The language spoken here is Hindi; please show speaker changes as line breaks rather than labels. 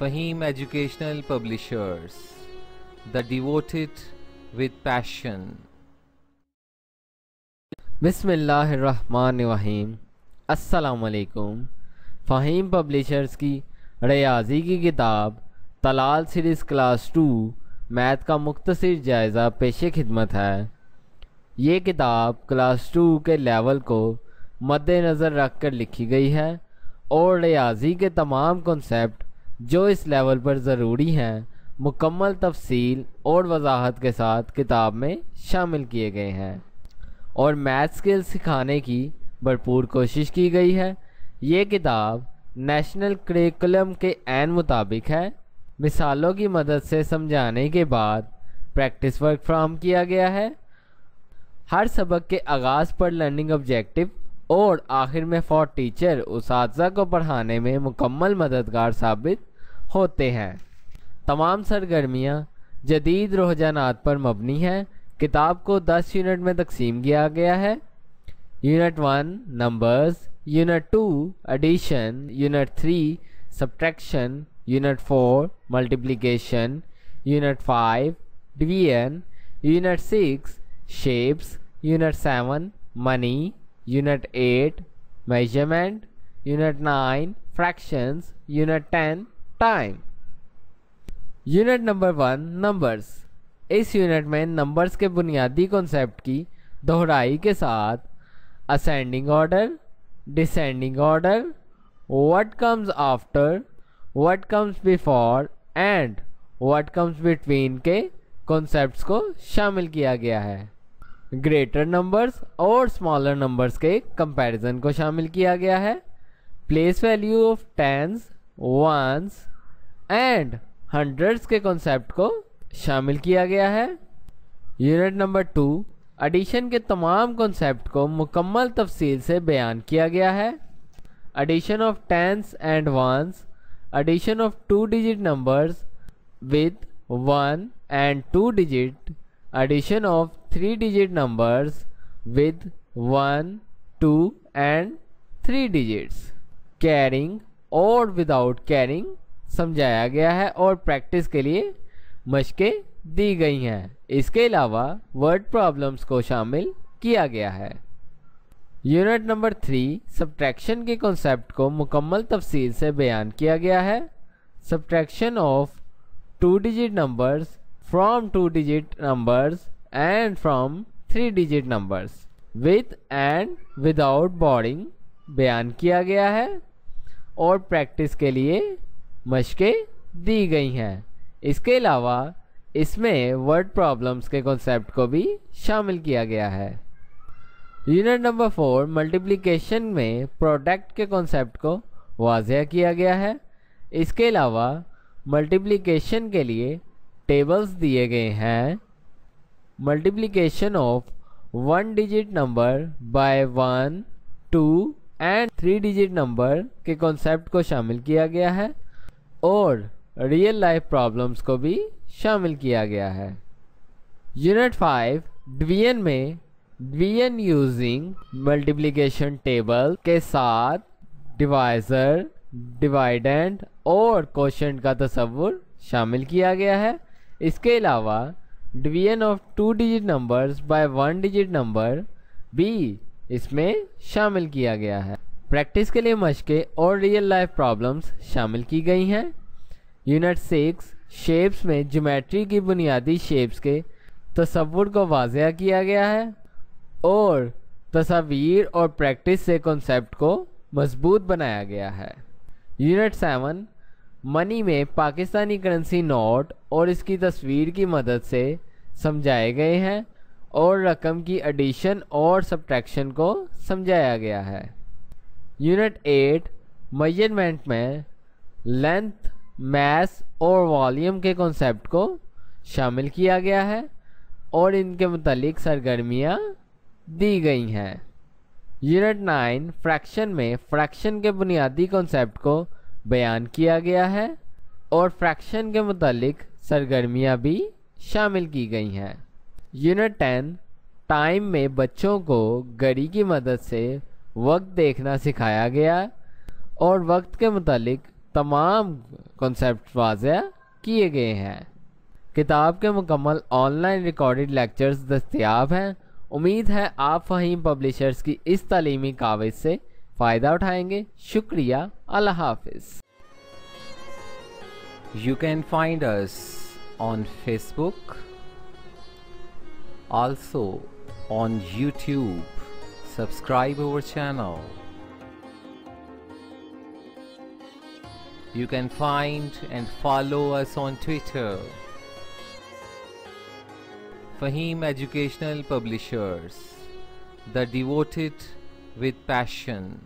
Fahim Educational Publishers, the devoted with passion.
बिसमीम असलकुम फ़हीम पब्लिशर्स की रियाजी की किताब Talal series class two math का मुख्तर जायज़ा पेश खिदमत है ये किताब क्लास टू के लेवल को मद्दनज़र रख कर लिखी गई है और रियाजी के तमाम कॉन्सेप्ट जो इस लेवल पर ज़रूरी हैं मुकम्मल तफसील और वजाहत के साथ किताब में शामिल किए गए हैं और मैथ स्किल सिखाने की भरपूर कोशिश की गई है ये किताब नेशनल करिकुलम के एन मुताबिक है मिसालों की मदद से समझाने के बाद प्रैक्टिस वर्क फ्राहम किया गया है हर सबक के आगाज़ पर लर्निंग ऑब्जेक्टिव और आखिर में फॉर टीचर उस को पढ़ाने में मुकम्मल मददगार साबित होते हैं तमाम सरगर्मियाँ जदीद रुझाना पर मबनी हैं किताब को 10 यूनिट में तकसीम किया गया है unit one numbers unit two addition unit three subtraction unit four multiplication unit five division unit six shapes unit seven money unit eight measurement unit nine fractions unit ten time unit number one numbers इस यूनिट में नंबर्स के बुनियादी कॉन्सेप्ट की दोहराई के साथ ascending order descending order what comes after what comes before and what comes between के कॉन्सेप्ट्स को शामिल किया गया है ग्रेटर नंबर्स और स्मॉलर नंबर्स के कंपैरिजन को शामिल किया गया है place value of tens ones and hundreds के कॉन्सेप्ट को शामिल किया गया है यूनिट नंबर टू एडिशन के तमाम कॉन्सेप्ट को मुकम्मल तफसील से बयान किया गया है addition of tens and ones addition of two digit numbers with one and two digit addition of three digit numbers with one two and three digits carrying और विदाउट कैरिंग समझाया गया है और प्रैक्टिस के लिए मशकें दी गई हैं इसके अलावा वर्ड प्रॉब्लम्स को शामिल किया गया है यूनिट नंबर थ्री सब्ट्रैक्शन के कॉन्सेप्ट को मुकम्मल तफसील से बयान किया गया है subtraction of two digit numbers from two digit numbers and from three digit numbers with and without borrowing बयान किया गया है और प्रैक्टिस के लिए मशकें दी गई हैं इसके अलावा इसमें वर्ड प्रॉब्लम्स के कॉन्सेप्ट को भी शामिल किया गया है यूनिट नंबर फोर मल्टीप्लिकेशन में प्रोडक्ट के कॉन्सेप्ट को वाजिया किया गया है इसके अलावा मल्टीप्लिकेशन के लिए टेबल्स दिए गए हैं multiplication of one digit number by one two and three digit number के कॉन्सेप्ट को शामिल किया गया है और रियल लाइफ प्रॉब्लम्स को भी शामिल किया गया है यूनिट फाइव डिवीजन में डिवीजन यूजिंग मल्टीप्लिकेशन टेबल के साथ डिवाइजर डिवाइडेंट और क्वेश्चन का तस्वुर शामिल किया गया है इसके अलावा division of two digit numbers by one digit number भी इसमें शामिल किया गया है प्रैक्टिस के लिए मशकें और रियल लाइफ प्रॉब्लम्स शामिल की गई हैं यूनिट सिक्स शेप्स में जोमेट्री की बुनियादी शेप्स के तस्वुर को वाजिया किया गया है और तस्वीर और प्रैक्टिस से कॉन्सेप्ट को मजबूत बनाया गया है यूनिट सेवन मनी में पाकिस्तानी करेंसी नोट और इसकी तस्वीर की मदद से समझाए गए हैं और रकम की एडिशन और सब्ट्रैक्शन को समझाया गया है यूनिट एट मेजरमेंट में लेंथ मास और वॉल्यूम के कॉन्सेप्ट को शामिल किया गया है और इनके मतलब सरगर्मियाँ दी गई हैं यूनिट नाइन फ्रैक्शन में फ्रैक्शन के बुनियादी कॉन्सेप्ट को बयान किया गया है और फ्रैक्शन के मतलब सरगर्मियाँ भी शामिल की गई हैं यूनिट टेन टाइम में बच्चों को घड़ी की मदद से वक्त देखना सिखाया गया और वक्त के मतलब तमाम कॉन्सेप्ट वाजिया किए गए हैं किताब के मुकम्मल ऑनलाइन रिकॉर्डेड लेक्चर्स दस्तियाब हैं उम्मीद है आप फ़हीम पब्लिशर्स की इस तलीमी कावज से फ़ायदा उठाएंगे शुक्रिया अल्लाह हाफिज़ you can find us on
Facebook Also on YouTube, subscribe our channel. You can find and follow us on Twitter. Fahim Educational Publishers, the devoted with passion.